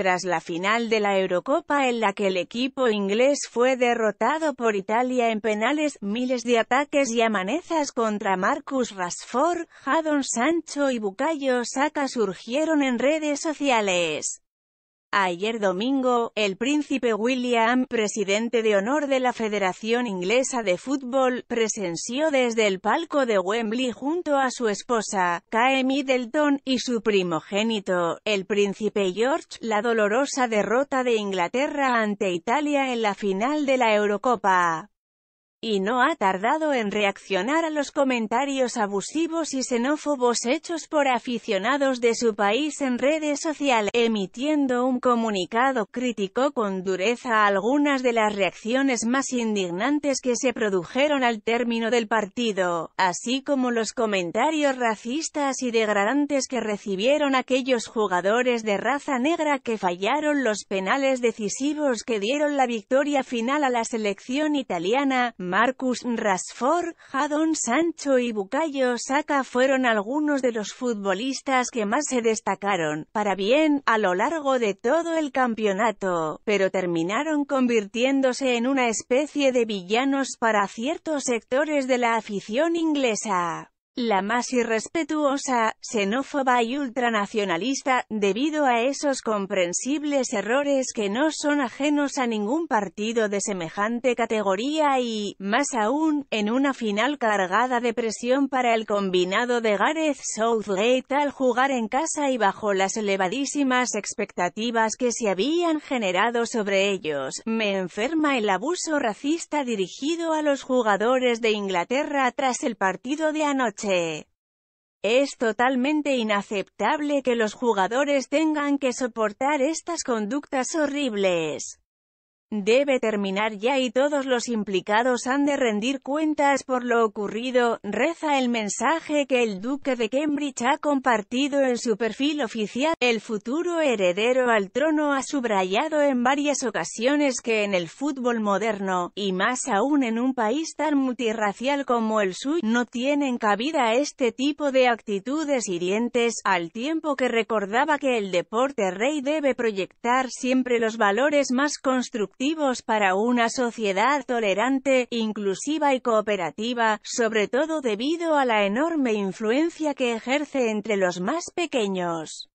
tras la final de la Eurocopa en la que el equipo inglés fue derrotado por Italia en penales, miles de ataques y amanezas contra Marcus Rashford, Jadon Sancho y Bukayo Saka surgieron en redes sociales. Ayer domingo, el príncipe William, presidente de honor de la Federación Inglesa de Fútbol, presenció desde el palco de Wembley junto a su esposa, Kate Middleton, y su primogénito, el príncipe George, la dolorosa derrota de Inglaterra ante Italia en la final de la Eurocopa y no ha tardado en reaccionar a los comentarios abusivos y xenófobos hechos por aficionados de su país en redes sociales, emitiendo un comunicado crítico con dureza algunas de las reacciones más indignantes que se produjeron al término del partido, así como los comentarios racistas y degradantes que recibieron aquellos jugadores de raza negra que fallaron los penales decisivos que dieron la victoria final a la selección italiana, Marcus Rashford, Jadon Sancho y Bukayo Saka fueron algunos de los futbolistas que más se destacaron, para bien, a lo largo de todo el campeonato, pero terminaron convirtiéndose en una especie de villanos para ciertos sectores de la afición inglesa la más irrespetuosa, xenófoba y ultranacionalista, debido a esos comprensibles errores que no son ajenos a ningún partido de semejante categoría y, más aún, en una final cargada de presión para el combinado de Gareth Southgate al jugar en casa y bajo las elevadísimas expectativas que se habían generado sobre ellos, me enferma el abuso racista dirigido a los jugadores de Inglaterra tras el partido de anoche. Es totalmente inaceptable que los jugadores tengan que soportar estas conductas horribles debe terminar ya y todos los implicados han de rendir cuentas por lo ocurrido, reza el mensaje que el duque de Cambridge ha compartido en su perfil oficial. El futuro heredero al trono ha subrayado en varias ocasiones que en el fútbol moderno, y más aún en un país tan multirracial como el suyo, no tienen cabida este tipo de actitudes hirientes, al tiempo que recordaba que el deporte rey debe proyectar siempre los valores más constructivos para una sociedad tolerante, inclusiva y cooperativa, sobre todo debido a la enorme influencia que ejerce entre los más pequeños.